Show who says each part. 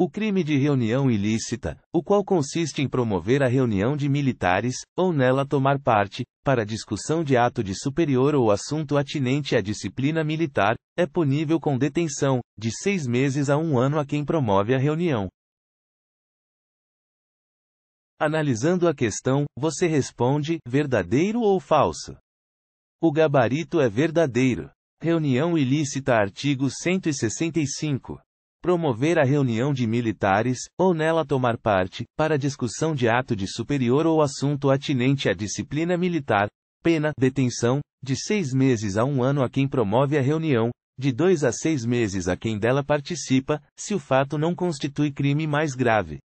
Speaker 1: O crime de reunião ilícita, o qual consiste em promover a reunião de militares, ou nela tomar parte, para discussão de ato de superior ou assunto atinente à disciplina militar, é punível com detenção, de seis meses a um ano a quem promove a reunião. Analisando a questão, você responde: verdadeiro ou falso? O gabarito é verdadeiro. Reunião ilícita, artigo 165 promover a reunião de militares, ou nela tomar parte, para discussão de ato de superior ou assunto atinente à disciplina militar, pena, detenção, de seis meses a um ano a quem promove a reunião, de dois a seis meses a quem dela participa, se o fato não constitui crime mais grave.